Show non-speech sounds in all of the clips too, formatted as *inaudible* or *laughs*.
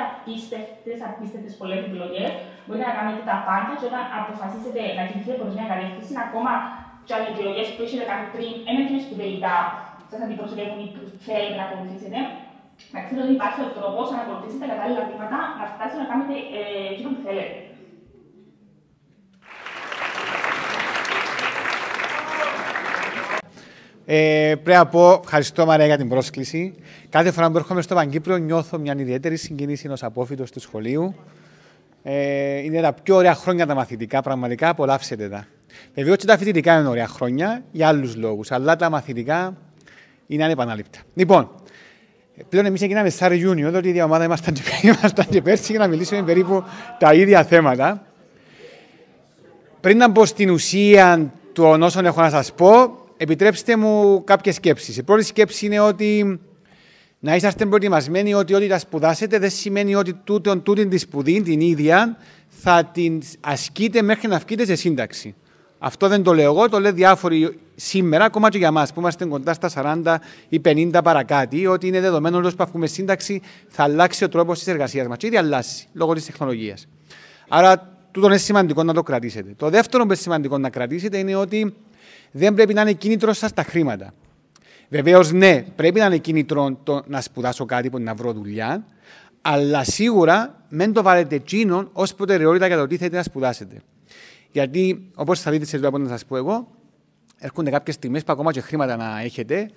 είχε απίστευτε, απίστευτε πολλέ επιλογέ. Μπορείτε να κάνετε τα πάντα και όταν αποφασίσετε να κινηθείτε προ μια κατεύθυνση, ακόμα και οι επιλογέ που έχετε κάνει πριν, δεν που τελικά σας αντιπροσωπεύουν ή που θέλετε να ακολουθήσετε, να ξέρετε ότι υπάρχει ο τρόπος να ακολουθήσετε κατάλληλα βήματα, να φτάσετε να κάνετε ε, εκείνο που θέλετε. Ε, πρέπει να πω ευχαριστώ Μαρία για την πρόσκληση. Κάθε φορά που έρχομαι στο Παγκύπριο νιώθω μια ιδιαίτερη συγκίνηση ενός απόφυτος του σχολείου. Ε, είναι τα πιο ωραία χρόνια τα μαθητικά, πραγματικά απολαύσετε τα. Βεβαίως και τα φοιτητικά είναι ωραία χρόνια για άλλους λόγους, αλλά τα μαθητικά είναι ανεπανάληπτα. Λοιπόν, πλέον εμείς έγιναμε σαν reunion, διότι η ίδια ομάδα ήμασταν και, *laughs* ήμασταν και πέρσι για να μιλήσουμε περίπου τα ίδια θέματα. Πριν να μπω στην ουσία των όσων έχω να σας πω, επιτρέψτε μου κάποιες σκέψεις. Η πρώτη σκέψη είναι ότι να είσαστε προετοιμασμένοι ότι ό,τι τα σπουδάσετε δεν σημαίνει ότι τούτο τούτη τη σπουδή την ίδια θα την ασκείτε μέχρι να βγείτε σε σύνταξη. Αυτό δεν το λέω εγώ, το λέει διάφοροι σήμερα, ακόμα και για εμά που είμαστε κοντά στα 40 ή 50 παρακάτω, ότι είναι δεδομένο ότι που έχουμε σύνταξη θα αλλάξει ο τρόπος της εργασίας μας. Ήδη αλλάζει λόγω της τεχνολογίας. Άρα, τούτο είναι σημαντικό να το κρατήσετε. Το δεύτερο που είναι σημαντικό να κρατήσετε είναι ότι δεν πρέπει να είναι κίνητρο σας τα χρήματα. Βεβαίως, ναι, πρέπει να είναι κίνητρο το να σπουδάσω κάτι που να βρω δουλειά, αλλά σίγουρα μην το βάλετε εκείνον ως προτεραιότητα για το τι θέλετε να σπουδάσετε. Γιατί, όπως θα δείτε σε λίγο να σας πω εγώ, έρχονται κάποιες στιγμές που ακόμα και χρήματα να έχετε,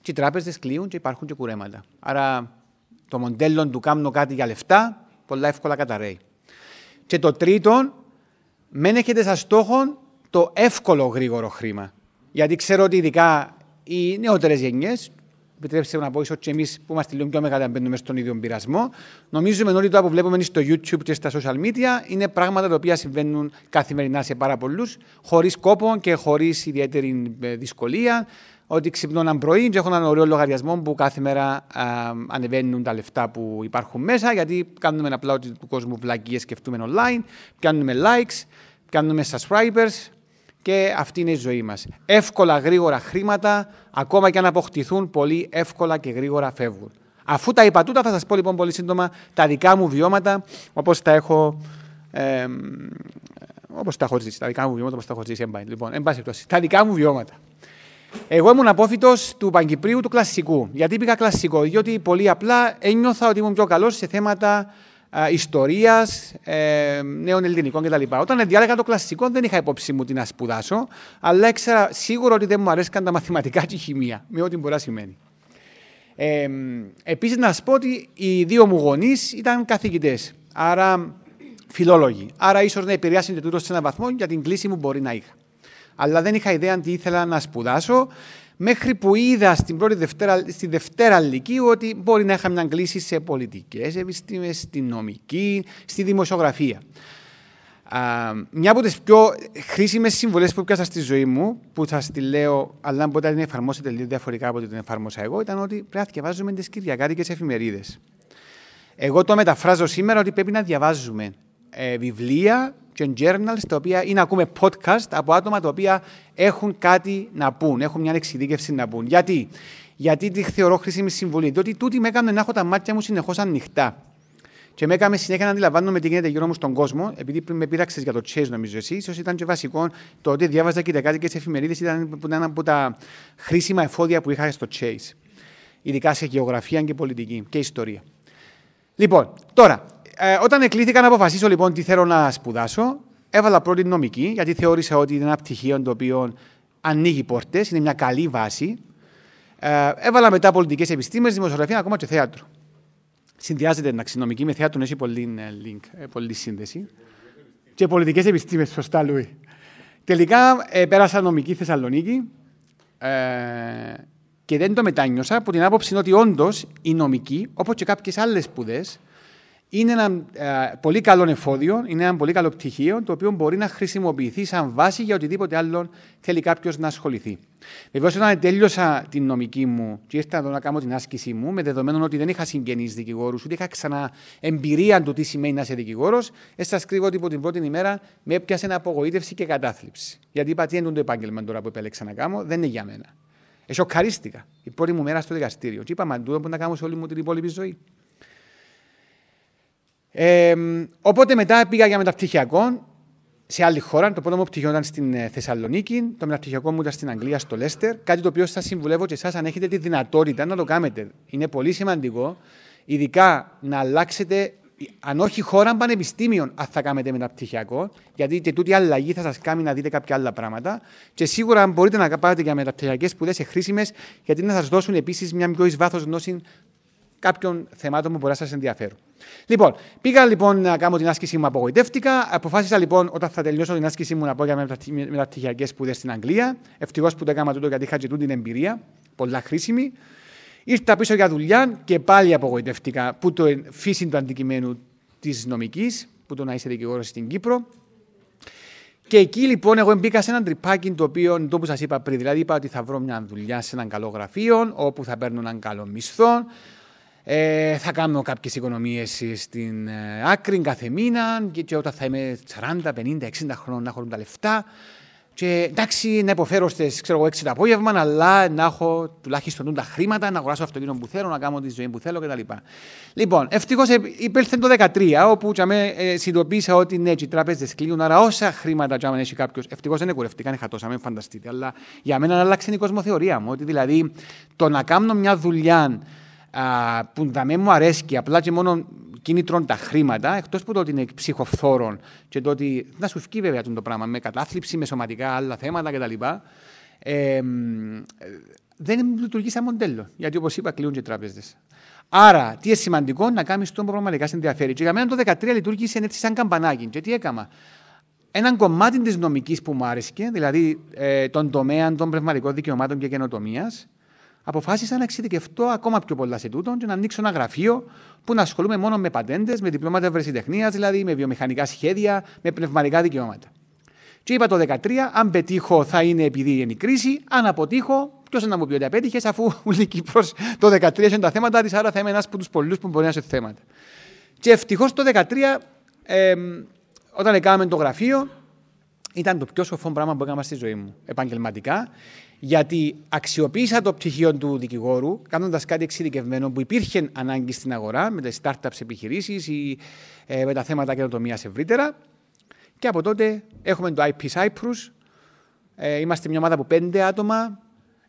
και οι τράπεζες κλείουν και υπάρχουν και κουρέματα. Άρα το μοντέλο του κάνω κάτι για λεφτά, πολλά εύκολα καταραίει. Και το τρίτο, μεν έχετε σαν στόχο το εύκολο γρήγορο χρήμα. Γιατί ξέρω ότι ειδικά οι νεότερες γενιές, επιτρέψτε μου να πω ίσως και εμείς που είμαστε λίγο πιο μεγάλοι, αν μπαίνουμε στον ίδιο πειρασμό, νομίζουμε ότι το που βλέπουμε στο YouTube και στα social media είναι πράγματα τα οποία συμβαίνουν καθημερινά σε πάρα πολλούς, χωρίς κόπο και χωρίς ιδιαίτερη ε, δυσκολία. Ότι ξυπνώ έναν πρωί και έχω έναν ωραίο λογαριασμό που κάθε μέρα α, ανεβαίνουν τα λεφτά που υπάρχουν μέσα, γιατί κάνουμε απλά ότι του κόσμου βλακίες σκεφτούμε online, κάνουμε likes, κάνουμε subscribers, και αυτή είναι η ζωή μας. Εύκολα, γρήγορα χρήματα, ακόμα και αν αποκτηθούν, πολύ εύκολα και γρήγορα φεύγουν. Αφού τα είπα τούτα, θα σας πω λοιπόν πολύ σύντομα τα δικά μου βιώματα, όπως τα έχω... Ε, Όπως τα έχω ζήσει, τα δικά μου βιώματα, όπως τα έχω ζήσει, Λοιπόν, εν πάση πτώση, τα δικά μου βιώματα. Εγώ ήμουν απόφυτος του Παγκυπρίου του κλασσικού. Γιατί πήγα κλασσικό, διότι πολύ απλά ένιωθα ότι ήμουν πιο καλός σε θέματα ε, ιστορίας, ε, νέων ελληνικών κτλ. Όταν διάλεγα το κλασικό, δεν είχα υπόψη μου τι να σπουδάσω, αλλά ήξερα σίγουρα ότι δεν μου αρέσκαν τα μαθηματικά και η χημεία, με ό,τι μπορεί να σημαίνει. Ε, Επίσης, να σα πω ότι οι δύο μου γονείς ήταν καθηγητές, άρα φιλόλογοι. Άρα, ίσως να επηρεάσουν τούτο σε έναν βαθμό για την κλίση μου μπορεί να είχα. Αλλά δεν είχα ιδέα τι ήθελα να σπουδάσω. Μέχρι που είδα στην πρώτη δευτέρα, στη Δευτέρα Λυκείου ότι μπορεί να είχα μια κλίση σε πολιτικές επιστήμες, στη νομική, στη δημοσιογραφία. Α, μια από τις πιο χρήσιμες συμβολές που πιάσα στη ζωή μου, που θα τη λέω, αλλά να την εφαρμόσετε λίγο διαφορετικά από ό,τι την εφάρμοσα εγώ, ήταν ότι πρέπει να διαβάζουμε τις κυριακάτικες εφημερίδες. Εγώ το μεταφράζω σήμερα ότι πρέπει να διαβάζουμε ε, βιβλία και journals τα οποία είναι ακούμε podcast από άτομα τα οποία έχουν κάτι να πούν, έχουν μια εξειδίκευση να πούν. Γιατί, γιατί τη θεωρώ χρήσιμη συμβουλή, διότι τούτη με έκανε να έχω τα μάτια μου συνεχώς ανοιχτά. Και με έκαμε συνέχεια να αντιλαμβάνομαι τι γίνεται γύρω μου στον κόσμο, επειδή πριν με πείραξε για το Chase, νομίζω εσύ, ίσως ήταν και βασικό το ότι διάβαζα και δεκάτικε εφημερίδες ήταν, που από τα χρήσιμα εφόδια που είχα στο Chase. Ειδικά σε γεωγραφία και πολιτική και ιστορία. Λοιπόν, τώρα, ε, όταν εκλήθηκα να αποφασίσω λοιπόν τι θέλω να σπουδάσω, έβαλα πρώτη νομική, γιατί θεώρησα ότι είναι ένα πτυχίο το οποίο ανοίγει πόρτες, είναι μια καλή βάση. Ε, έβαλα μετά πολιτικές επιστήμες, δημοσιογραφία, ακόμα και θέατρο. Συνδυάζεται εντάξει, νομική με θέατρο, έχει πολύ ε, link, ε, πολύ σύνδεση. Και πολιτικές επιστήμες, σωστά, Λουί. Τελικά ε, πέρασα νομική Θεσσαλονίκη ε, και δεν το μετάνιωσα από την άποψη ότι όντως η νομική, όπως και κάποιες άλλες σπουδές, είναι ένα ε, πολύ καλό εφόδιο, είναι ένα πολύ καλό πτυχίο, το οποίο μπορεί να χρησιμοποιηθεί σαν βάση για οτιδήποτε άλλο θέλει κάποιος να ασχοληθεί. Βεβαίως, όταν τέλειωσα την νομική μου και ήρθα εδώ να κάνω την άσκησή μου, με δεδομένο ότι δεν είχα συγγενείς δικηγόρους, ούτε είχα ξανά εμπειρία του τι σημαίνει να είσαι δικηγόρος, έστω κρύβω ότι από την πρώτη ημέρα με έπιασε ένα απογοήτευση και κατάθλιψη. Γιατί είπα, τι το επάγγελμα τώρα που επέλεξα να κάνω, δεν είναι για μένα. Εσοκαρίστηκα η πρώτη μου μέρα στο δικαστήριο. Και είπα, μα που να κάνω σε όλη μου την υπόλοιπη ζωή. Ε, οπότε μετά πήγα για μεταπτυχιακό σε άλλη χώρα. Το πρώτο μου πτυχίο ήταν στην ε, Θεσσαλονίκη, το μεταπτυχιακό μου ήταν στην Αγγλία, στο Λέστερ. Κάτι το οποίο σα συμβουλεύω και εσάς, αν έχετε τη δυνατότητα να το κάνετε. Είναι πολύ σημαντικό, ειδικά να αλλάξετε, αν όχι χώρα, πανεπιστήμιων, αν θα κάνετε μεταπτυχιακό, γιατί και τούτη αλλαγή θα σας κάνει να δείτε κάποια άλλα πράγματα. Και σίγουρα, αν μπορείτε να πάρετε για μεταπτυχιακές σπουδές, χρήσιμες, γιατί να σας δώσουν επίσης μια πιο εις βάθος γνώση κάποιων θεμάτων που μπορεί να σας ενδιαφέρουν. Λοιπόν, πήγα λοιπόν να κάνω την άσκησή μου, απογοητεύτηκα. Αποφάσισα λοιπόν όταν θα τελειώσω την άσκησή μου να πω για μεταπτυχιακέ σπουδές στην Αγγλία. Ευτυχώς που το έκανα τούτο γιατί είχα και την εμπειρία, πολλά χρήσιμη. Ήρθα πίσω για δουλειά και πάλι απογοητεύτηκα που το φύση του αντικειμένου της νομικής, που το να είσαι δικηγόρος στην Κύπρο. Και εκεί λοιπόν εγώ μπήκα σε έναν τρυπάκι το οποίο το που σας είπα πριν. Δηλαδή είπα ότι θα βρω μια δουλειά σε έναν καλό γραφείο, όπου θα παίρνω έναν καλό μισθό, ε, θα κάνω κάποιες οικονομίες στην ε, άκρη κάθε μήνα και, όταν θα είμαι 40, 50, 60 χρόνια να έχω τα λεφτά. Και εντάξει, να υποφέρω στις 6 το απόγευμα, αλλά να έχω τουλάχιστον τα χρήματα, να αγοράσω αυτοκίνητο που θέλω, να κάνω τη ζωή που θέλω κτλ. Λοιπόν, ευτυχώς ε, υπήρχε το 2013, όπου τσαμε, ε, συνειδητοποίησα ότι ναι, οι τράπεζες κλείνουν... Άρα, όσα χρήματα τσαμε έχει κάποιος, ευτυχώς δεν χατό, χατώσαμε, φανταστείτε. Αλλά για μένα άλλαξε η κοσμοθεωρία μου, ότι δηλαδή το να κάνω μια δουλειά που τα μου αρέσει απλά και μόνο κίνητρων τα χρήματα, εκτός που το ότι είναι ψυχοφθόρων και το ότι. να σου φύγει βέβαια το πράγμα με κατάθλιψη, με σωματικά άλλα θέματα κτλ. Ε, δεν λειτουργεί σαν μοντέλο. Γιατί όπως είπα, κλείνουν και τράπεζες. Άρα, τι είναι σημαντικό να κάνεις το που πραγματικά σε ενδιαφέρει. Και για μένα το 2013 λειτουργήσε έτσι σαν καμπανάκι. Και τι έκανα. Ένα κομμάτι της νομικής που μου άρεσε, δηλαδή ε, τομέα των πνευματικών δικαιωμάτων και καινοτομίας, αποφάσισα να εξειδικευτώ ακόμα πιο πολλά σε τούτον και να ανοίξω ένα γραφείο που να ασχολούμαι μόνο με πατέντες, με διπλώματα ευρεσιτεχνίας, δηλαδή με βιομηχανικά σχέδια, με πνευματικά δικαιώματα. Και είπα το 2013, αν πετύχω θα είναι επειδή είναι η κρίση, αν αποτύχω, ποιος να μου πει ότι απέτυχες, αφού η *laughs* Κύπρος το 2013 είναι τα θέματα της, άρα θα είμαι ένας από τους πολλούς που μπορεί να σε θέματα. Και ευτυχώς το 2013, ε, όταν έκαναμε το γραφείο, ήταν το πιο σοφό πράγμα που έκανα στη ζωή μου επαγγελματικά. Γιατί αξιοποίησα το πτυχίο του δικηγόρου, κάνοντας κάτι εξειδικευμένο που υπήρχε ανάγκη στην αγορά με τι startups επιχειρήσεις ή ε, με τα θέματα καινοτομίας ευρύτερα. Και από τότε έχουμε το IP Cyprus. Ε, είμαστε μια ομάδα από πέντε άτομα.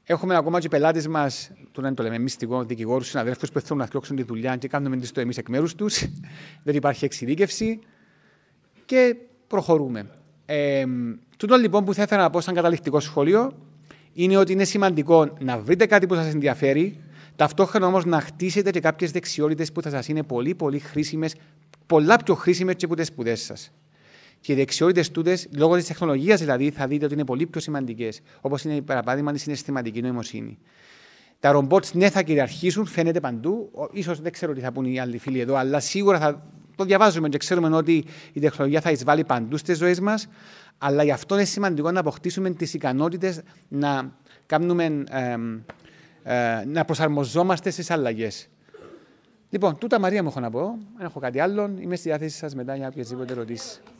Έχουμε ακόμα και πελάτες μας, του να το λέμε μυστικό, δικηγόρους, συναδέλφους που θέλουν να φτιάξουν τη δουλειά και κάνουμε τη το εμείς εκ μέρους τους. *laughs* Δεν υπάρχει εξειδίκευση. Και προχωρούμε. Ε, τούτο λοιπόν που θα ήθελα να πω σαν καταληκτικό σχόλιο είναι ότι είναι σημαντικό να βρείτε κάτι που σας ενδιαφέρει, ταυτόχρονα όμως να χτίσετε και κάποιες δεξιότητες που θα σας είναι πολύ πολύ χρήσιμες, πολλά πιο χρήσιμες και από τις σπουδές σας. Και οι δεξιότητες τούτες, λόγω της τεχνολογίας δηλαδή, θα δείτε ότι είναι πολύ πιο σημαντικές, όπως είναι η παράδειγμα, τη συναισθηματική νοημοσύνη. Τα ρομπότ ναι θα κυριαρχήσουν, φαίνεται παντού. σω δεν ξέρω τι θα πούν οι άλλοι φίλοι εδώ, αλλά σίγουρα θα το διαβάζουμε και ξέρουμε ότι η τεχνολογία θα εισβάλλει παντού στις ζωές μας, αλλά γι' αυτό είναι σημαντικό να αποκτήσουμε τις ικανότητες να, κάνουμε, ε, ε, να προσαρμοζόμαστε στις αλλαγές. Λοιπόν, τούτα Μαρία μου έχω να πω. Αν έχω κάτι άλλο, είμαι στη διάθεσή σας μετά για οποιασδήποτε ερωτήσεις.